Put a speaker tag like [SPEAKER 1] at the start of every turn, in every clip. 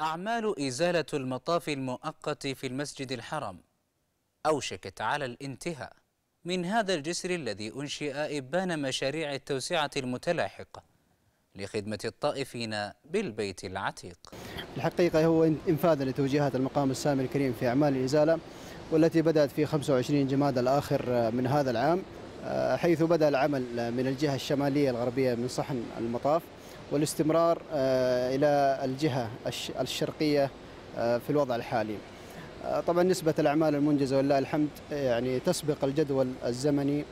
[SPEAKER 1] أعمال إزالة المطاف المؤقت في المسجد الحرام أوشكت على الانتهاء من هذا الجسر الذي أنشئ إبان مشاريع التوسعة المتلاحقة لخدمة الطائفين بالبيت العتيق
[SPEAKER 2] الحقيقة هو انفاذا لتوجيهات المقام السامي الكريم في أعمال الإزالة والتي بدأت في 25 جماد الآخر من هذا العام آه، حيث بدأ العمل من الجهة الشمالية الغربية من صحن المطاف والاستمرار آه، إلى الجهة الشرقية آه، في الوضع الحالي آه، طبعا نسبة الأعمال المنجزة ولله الحمد يعني تسبق الجدول الزمني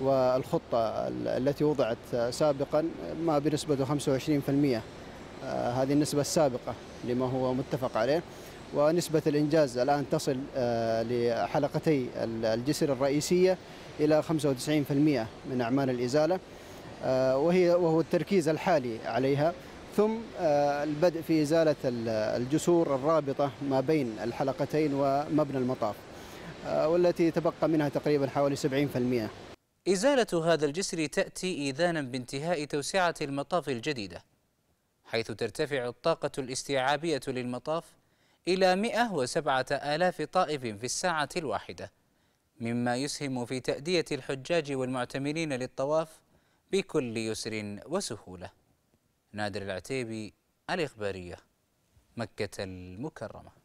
[SPEAKER 2] والخطة التي وضعت سابقا ما بنسبة 25% هذه النسبة السابقة لما هو متفق عليه ونسبة الإنجاز الآن تصل لحلقتي الجسر الرئيسية إلى 95% من أعمال الإزالة آه، وهي وهو التركيز الحالي عليها ثم آه، البدء في إزالة الجسور الرابطة ما بين الحلقتين ومبنى المطاف آه، والتي تبقى منها تقريبا حوالي 70%
[SPEAKER 1] إزالة هذا الجسر تأتي إيذانا بانتهاء توسعة المطاف الجديدة حيث ترتفع الطاقة الاستيعابية للمطاف إلى 107 آلاف طائف في الساعة الواحدة مما يسهم في تأدية الحجاج والمعتمرين للطواف بكل يسر وسهولة نادر العتيبي الإخبارية مكة المكرمة